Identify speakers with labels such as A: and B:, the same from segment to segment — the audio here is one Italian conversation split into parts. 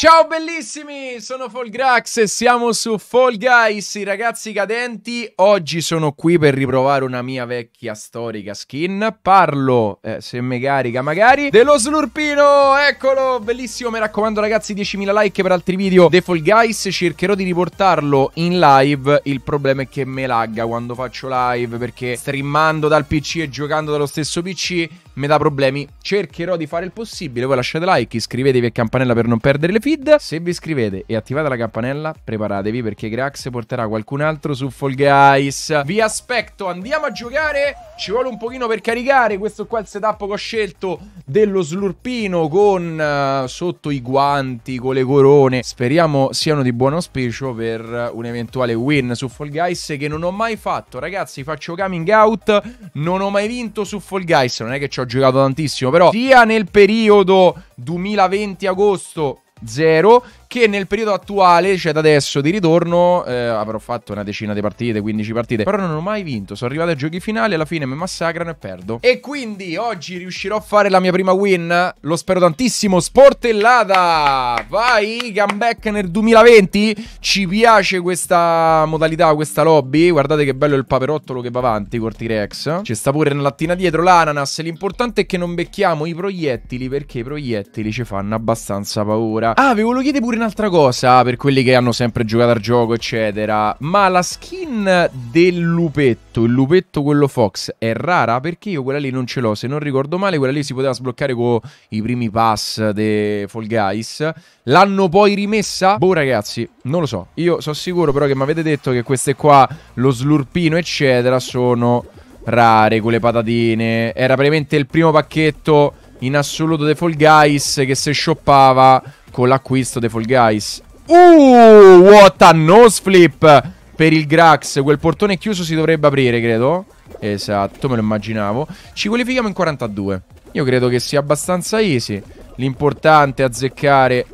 A: Ciao bellissimi, sono Folgrax e siamo su Fall Guys, i ragazzi cadenti. Oggi sono qui per riprovare una mia vecchia storica skin. Parlo, eh, se me carica magari, dello slurpino, eccolo, bellissimo. Mi raccomando ragazzi, 10.000 like per altri video dei Fall Guys. Cercherò di riportarlo in live, il problema è che me lagga quando faccio live perché streamando dal PC e giocando dallo stesso PC mi dà problemi. Cercherò di fare il possibile. Voi lasciate like, iscrivetevi a campanella per non perdere le feed. Se vi iscrivete e attivate la campanella, preparatevi perché Grax porterà qualcun altro su Fall Guys. Vi aspetto, andiamo a giocare. Ci vuole un pochino per caricare. Questo qua è il setup che ho scelto dello slurpino con uh, sotto i guanti, con le corone. Speriamo siano di buon auspicio per un eventuale win su Fall Guys che non ho mai fatto. Ragazzi, faccio coming out. Non ho mai vinto su Fall Guys. Non è che ho giocato tantissimo, però sia nel periodo 2020 agosto 0, che nel periodo attuale, cioè da adesso di ritorno, eh, avrò fatto una decina di partite, 15 partite, però non ho mai vinto, sono arrivato ai giochi finali, alla fine mi massacrano e perdo. E quindi oggi riuscirò a fare la mia prima win, lo spero tantissimo, sportellata! Vai, comeback nel 2020, ci piace questa modalità, questa lobby, guardate che bello il paperottolo che va avanti col T-Rex, Ci sta pure nella lattina dietro l'ananas, l'importante è che non becchiamo i proiettili perché i proiettili ci fanno abbastanza paura. Ah, ve lo chiede pure un'altra cosa per quelli che hanno sempre giocato al gioco, eccetera. Ma la skin del lupetto, il lupetto quello Fox, è rara perché io quella lì non ce l'ho. Se non ricordo male, quella lì si poteva sbloccare con i primi pass di Fall Guys. L'hanno poi rimessa? Boh, ragazzi, non lo so. Io sono sicuro però che mi avete detto che queste qua, lo slurpino, eccetera, sono rare, con le patatine. Era praticamente il primo pacchetto in assoluto The Fall Guys che si shoppava con l'acquisto The Fall Guys. Uh, what a nose flip per il Grax. Quel portone chiuso si dovrebbe aprire, credo. Esatto, me lo immaginavo. Ci qualifichiamo in 42. Io credo che sia abbastanza easy. L'importante è azzeccare...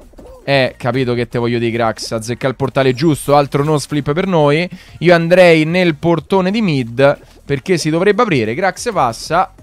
A: Eh, capito che te voglio dire, Grax. Azzeccare il portale giusto, altro nose flip per noi. Io andrei nel portone di mid, perché si dovrebbe aprire. Grax passa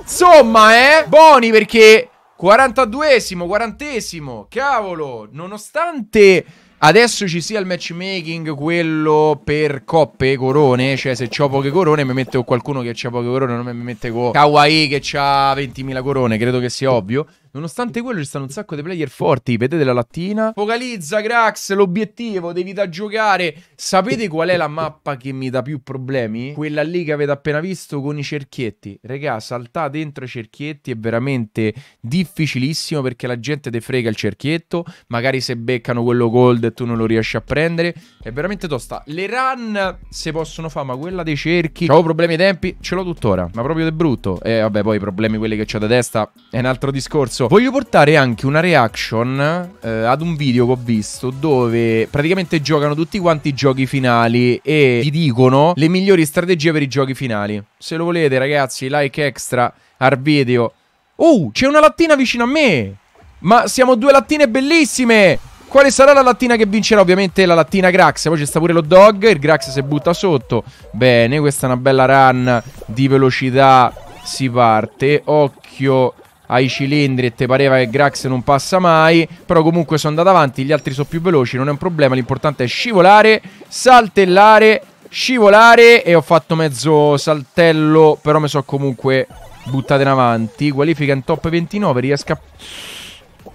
A: Insomma, eh. Buoni perché 42esimo, 40esimo. Cavolo, nonostante... Adesso ci sia il matchmaking, quello per coppe e corone, cioè se ho poche corone mi metto con qualcuno che c'ha poche corone, non mi mette con Kawaii che c'ha 20.000 corone, credo che sia ovvio. Nonostante quello ci stanno un sacco di player forti, vedete la lattina. Focalizza Grax, l'obiettivo, devi da giocare. Sapete qual è la mappa che mi dà più problemi? Quella lì che avete appena visto con i cerchietti. Regà, saltare dentro i cerchietti è veramente difficilissimo perché la gente te frega il cerchietto. Magari se beccano quello gold e tu non lo riesci a prendere. È veramente tosta. Le run se possono fare, ma quella dei cerchi. Ho problemi ai tempi, ce l'ho tuttora. Ma proprio del brutto. E eh, vabbè, poi i problemi quelli che ho da testa è un altro discorso adesso voglio portare anche una reaction eh, ad un video che ho visto dove praticamente giocano tutti quanti i giochi finali e vi dicono le migliori strategie per i giochi finali. Se lo volete ragazzi, like extra al video. Oh, c'è una lattina vicino a me! Ma siamo due lattine bellissime! Quale sarà la lattina che vincerà? Ovviamente la lattina Grax. Poi c'è sta pure lo dog. Il Grax si butta sotto. Bene, questa è una bella run di velocità. Si parte. Occhio ai cilindri e te pareva che Grax non passa mai, però comunque sono andato avanti, gli altri sono più veloci, non è un problema, l'importante è scivolare, saltellare, scivolare e ho fatto mezzo saltello, però mi sono comunque buttato in avanti, qualifica in top 29, riesca...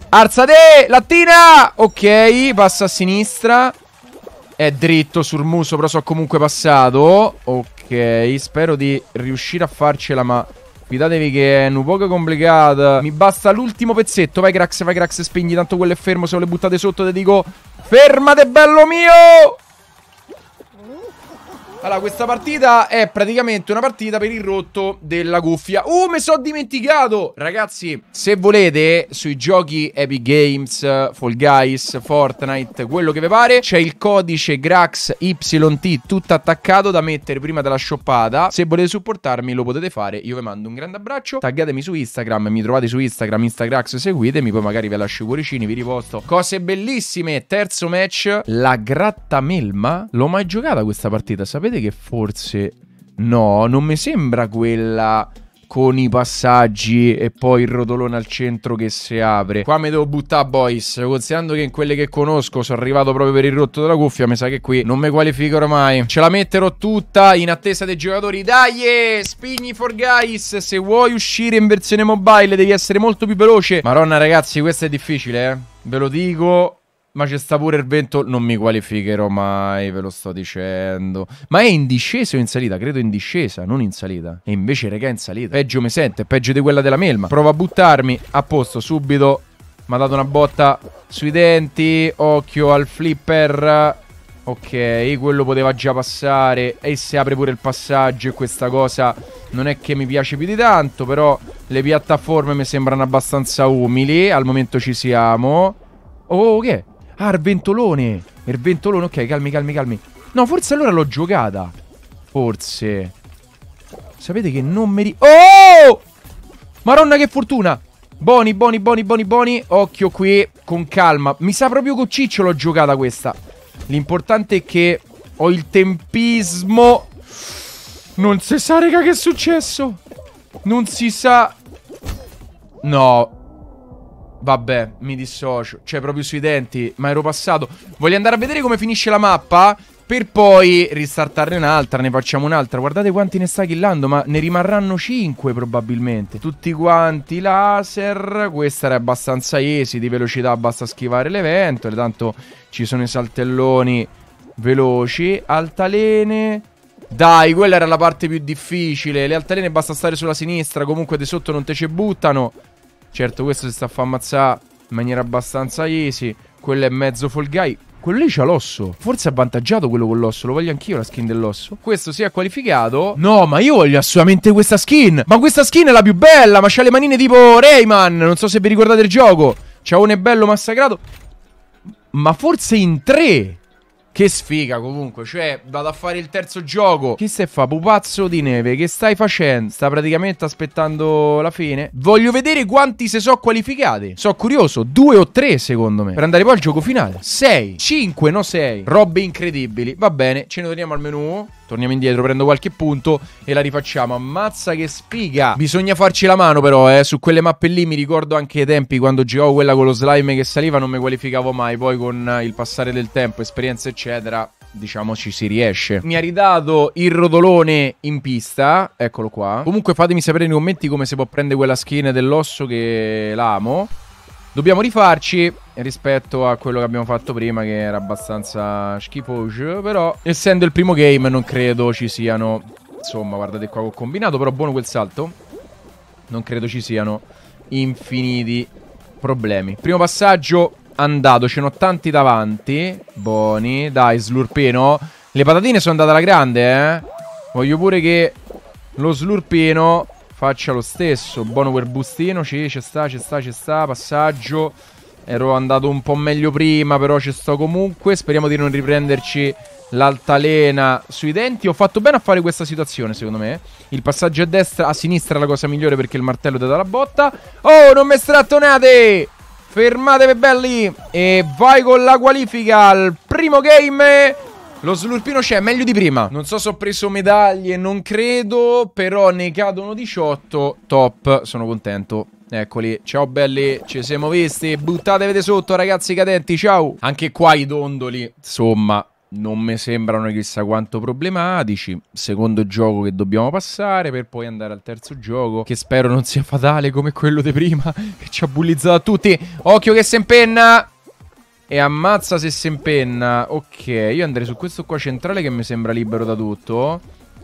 A: Arzate, Lattina! Ok, passa a sinistra. È dritto sul muso, però so comunque passato. Ok, spero di riuscire a farcela, ma Fidatevi che è un poco complicata. Mi basta l'ultimo pezzetto. Vai, Grax, vai, Grax, spegni. Tanto quello è fermo. Se lo buttate sotto, ti dico. Fermate, bello mio! Allora, questa partita è praticamente una partita per il rotto della cuffia. Oh, mi sono dimenticato! Ragazzi, se volete, sui giochi Epic Games, Fall Guys, Fortnite, quello che vi pare, c'è il codice GRAXYT tutto attaccato da mettere prima della shoppata. Se volete supportarmi, lo potete fare. Io vi mando un grande abbraccio. Taggatemi su Instagram, mi trovate su Instagram, Instagrax, seguitemi. Poi magari vi lascio i cuoricini, vi riposto. Cose bellissime. Terzo match, la grattamelma. L'ho mai giocata questa partita, sapete? sapete che forse no, non mi sembra quella con i passaggi e poi il rotolone al centro che si apre. Qua mi devo buttare, boys. Considerando che in quelle che conosco sono arrivato proprio per il rotto della cuffia, mi sa che qui non mi qualifico ormai. Ce la metterò tutta in attesa dei giocatori. Dai, yeah! spigni for guys. Se vuoi uscire in versione mobile devi essere molto più veloce. Maronna, ragazzi, questo è difficile, eh. Ve lo dico ma c'è sta pure il vento, non mi qualificherò mai, ve lo sto dicendo. Ma è in discesa o in salita? Credo in discesa, non in salita. E invece, regà, è in salita. Peggio mi sente, peggio di quella della melma. Prova a buttarmi, a posto, subito. Mi ha dato una botta sui denti, occhio al flipper. Ok, quello poteva già passare e se apre pure il passaggio e questa cosa non è che mi piace più di tanto, però le piattaforme mi sembrano abbastanza umili, al momento ci siamo. Oh, che? Okay. Ah, il ventolone. Il ventolone, ok, calmi, calmi, calmi. No, forse allora l'ho giocata. Forse. Sapete che non mi... Ri oh! Maronna che fortuna! Boni, boni, boni, boni, boni. Occhio qui, con calma. Mi sa proprio con Ciccio l'ho giocata questa. L'importante è che ho il tempismo. Non si sa, raga, che è successo. Non si sa... No, Vabbè, mi dissocio. Cioè, proprio sui denti, ma ero passato. Voglio andare a vedere come finisce la mappa. Per poi ristartarne un'altra, ne facciamo un'altra. Guardate quanti ne sta killando, ma ne rimarranno 5 probabilmente. Tutti quanti laser. Questa era abbastanza easy, di velocità basta schivare l'evento. ventole. Tanto ci sono i saltelloni veloci. Altalene. Dai, quella era la parte più difficile. Le altalene basta stare sulla sinistra, comunque di sotto non te ce buttano. Certo, questo si sta a fa ammazzare in maniera abbastanza easy. Quello è mezzo Fall Guy. Quello lì c'ha l'osso. Forse è avvantaggiato quello con l'osso. Lo voglio anch'io la skin dell'osso. Questo si è qualificato. No, ma io voglio assolutamente questa skin. Ma questa skin è la più bella. Ma c'ha le manine tipo Rayman. Non so se vi ricordate il gioco. Ciao, un bello massacrato. Ma forse in tre. Che sfiga comunque, cioè vado a fare il terzo gioco Che se fa? Pupazzo di neve, che stai facendo? Sta praticamente aspettando la fine Voglio vedere quanti se so qualificati So curioso, due o tre secondo me Per andare poi al gioco finale Sei, cinque, no sei Robe incredibili, va bene, ce ne torniamo al menu Torniamo indietro, prendo qualche punto e la rifacciamo. Ammazza che sfiga! Bisogna farci la mano però, eh. Su quelle mappe lì mi ricordo anche i tempi quando giocavo quella con lo slime che saliva non mi qualificavo mai. Poi con eh, il passare del tempo, esperienza eccetera, diciamo ci si riesce. Mi ha ridato il rodolone in pista, eccolo qua. Comunque fatemi sapere nei commenti come si può prendere quella skin dell'osso che l'amo. Dobbiamo rifarci rispetto a quello che abbiamo fatto prima che era abbastanza schifose, però essendo il primo game non credo ci siano... Insomma, guardate qua ho combinato, però buono quel salto. Non credo ci siano infiniti problemi. Primo passaggio andato, ce n'ho tanti davanti. Buoni, dai, slurpeno. Le patatine sono andate alla grande, eh. Voglio pure che lo slurpeno faccia lo stesso. Buono quel bustino. Ci sta, ci sta, ci sta. Passaggio. Ero andato un po' meglio prima, però ci sto comunque. Speriamo di non riprenderci l'altalena sui denti. Ho fatto bene a fare questa situazione, secondo me. Il passaggio a destra, a sinistra è la cosa migliore perché il martello ti dà la botta. Oh, non mi strattonate! Fermatevi belli e vai con la qualifica al primo game lo slurpino c'è, meglio di prima. Non so se ho preso medaglie, non credo, però ne cadono 18. Top, sono contento. Eccoli, ciao belli, ci siamo visti. Buttatevi sotto ragazzi cadenti, ciao. Anche qua i dondoli, insomma, non mi sembrano chissà quanto problematici. Secondo gioco che dobbiamo passare per poi andare al terzo gioco, che spero non sia fatale come quello di prima, che ci ha bullizzato a tutti. Occhio che si impenna! E ammazza se si impenna. Ok, io andrei su questo qua centrale che mi sembra libero da tutto.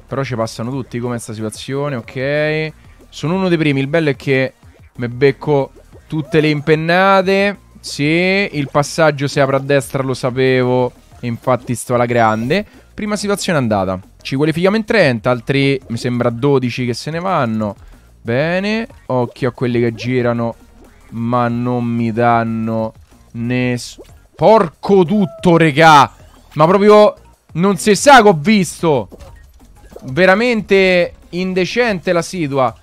A: Però ci passano tutti come sta situazione, ok. Sono uno dei primi, il bello è che mi becco tutte le impennate. Sì, il passaggio si apre a destra, lo sapevo. Infatti sto alla grande. Prima situazione andata. Ci qualifichiamo in 30, altri mi sembra 12 che se ne vanno. Bene, occhio a quelli che girano, ma non mi danno Nessuno. Porco tutto, regà. Ma proprio... Non si sa che ho visto. Veramente indecente la situa.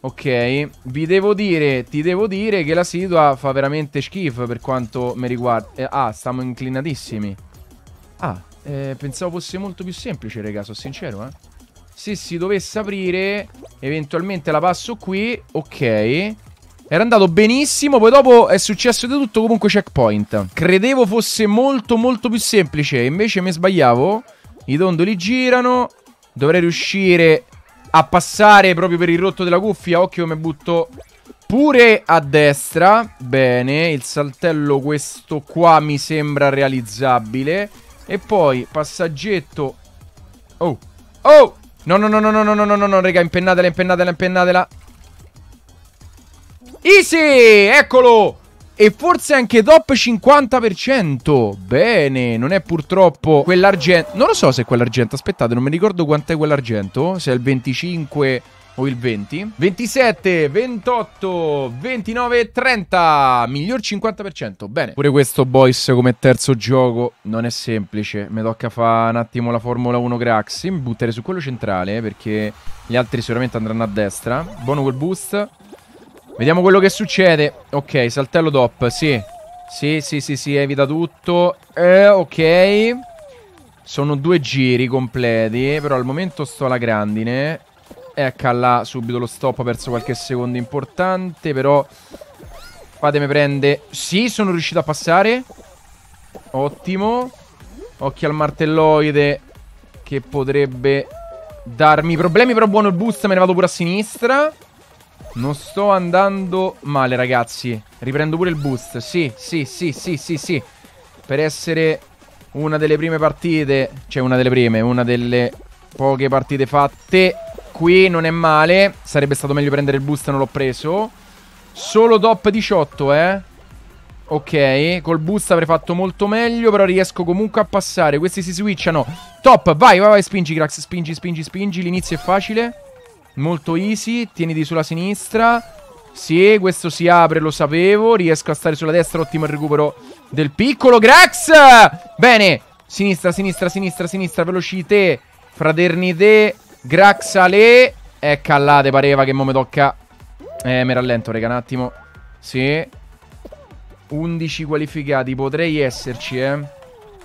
A: Ok, vi devo dire, ti devo dire che la situa fa veramente schifo per quanto mi riguarda. Eh, ah, stiamo inclinatissimi. Ah, eh, pensavo fosse molto più semplice, raga, sono sincero, eh. Se si dovesse aprire, eventualmente la passo qui, ok. Era andato benissimo, poi dopo è successo di tutto, comunque checkpoint. Credevo fosse molto molto più semplice, invece mi sbagliavo. I dondoli girano, dovrei riuscire a passare proprio per il rotto della cuffia. Occhio mi butto pure a destra. Bene, il saltello questo qua mi sembra realizzabile. E poi passaggetto... Oh, oh! No, no, no, no, no, no, no, no, no, raga, impennatela, impennatela, impennatela. Easy, eccolo! E forse anche top 50%. Bene, non è purtroppo quell'argento. Non lo so se è quell'argento, aspettate, non mi ricordo quant'è quell'argento. Se è il 25 o il 20. 27, 28, 29, 30. Miglior 50%. Bene. Pure questo, boys, come terzo gioco non è semplice. Mi tocca fare un attimo la Formula 1 Graxi. Mi butterei su quello centrale perché gli altri sicuramente andranno a destra. Buono quel boost. Vediamo quello che succede. Ok, saltello top, sì. Sì, sì, sì, sì, evita tutto. Eh, ok. Sono due giri completi, però al momento sto alla grandine. Ecco là, subito lo stop, Ho perso qualche secondo importante, però... Fatemi prendere... Sì, sono riuscito a passare. Ottimo. Occhio al martelloide che potrebbe darmi problemi, però buono il boost, me ne vado pure a sinistra. Non sto andando male, ragazzi. Riprendo pure il boost. Sì, sì, sì, sì, sì, sì. Per essere una delle prime partite, cioè una delle prime, una delle poche partite fatte, qui non è male. Sarebbe stato meglio prendere il boost, non l'ho preso. Solo top 18, eh. Ok, col boost avrei fatto molto meglio, però riesco comunque a passare. Questi si switchano. Top, vai, vai, vai, spingi, Grax, spingi, spingi, spingi. L'inizio è facile. Molto easy, tieniti sulla sinistra Sì, questo si apre, lo sapevo Riesco a stare sulla destra, ottimo il recupero del piccolo Grax Bene, sinistra, sinistra, sinistra, sinistra fraternite Grax Ale E callate, pareva che mo me tocca Eh, mi rallento, raga, un attimo Sì 11 qualificati, potrei esserci, eh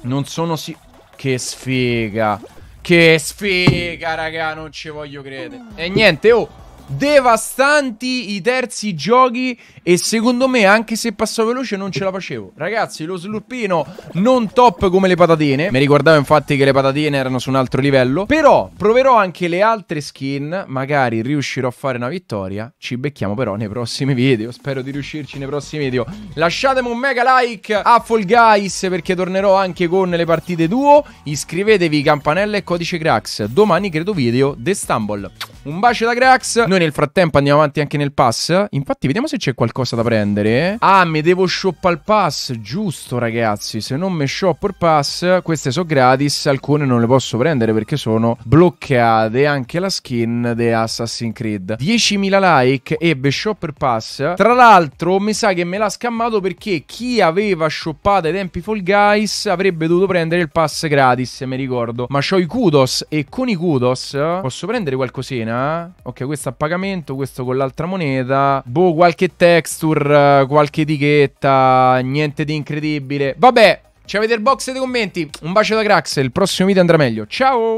A: Non sono si... Che sfiga che sfiga, raga, non ci voglio credere. E niente, oh, devastanti i terzi giochi e secondo me anche se passavo veloce non ce la facevo ragazzi lo slurpino non top come le patatine mi ricordavo infatti che le patatine erano su un altro livello però proverò anche le altre skin magari riuscirò a fare una vittoria ci becchiamo però nei prossimi video spero di riuscirci nei prossimi video lasciatemi un mega like a Fall Guys perché tornerò anche con le partite duo iscrivetevi campanella e codice Crax domani credo video The Stumble un bacio da Grax. Noi nel frattempo andiamo avanti anche nel pass. Infatti, vediamo se c'è qualcosa da prendere. Ah, mi devo shoppare il pass. Giusto, ragazzi. Se non mi shoppo il pass, queste sono gratis. Alcune non le posso prendere perché sono bloccate. Anche la skin di Assassin's Creed. 10.000 like e ebbe shopper pass. Tra l'altro, mi sa che me l'ha scammato perché chi aveva shoppato ai tempi Fall Guys avrebbe dovuto prendere il pass gratis. Mi ricordo. Ma ho i kudos e con i kudos posso prendere qualcosina carina. Ok, questo a pagamento, questo con l'altra moneta. Boh, qualche texture, qualche etichetta, niente di incredibile. Vabbè, ci avete il box dei commenti. Un bacio da Crax, il prossimo video andrà meglio. Ciao!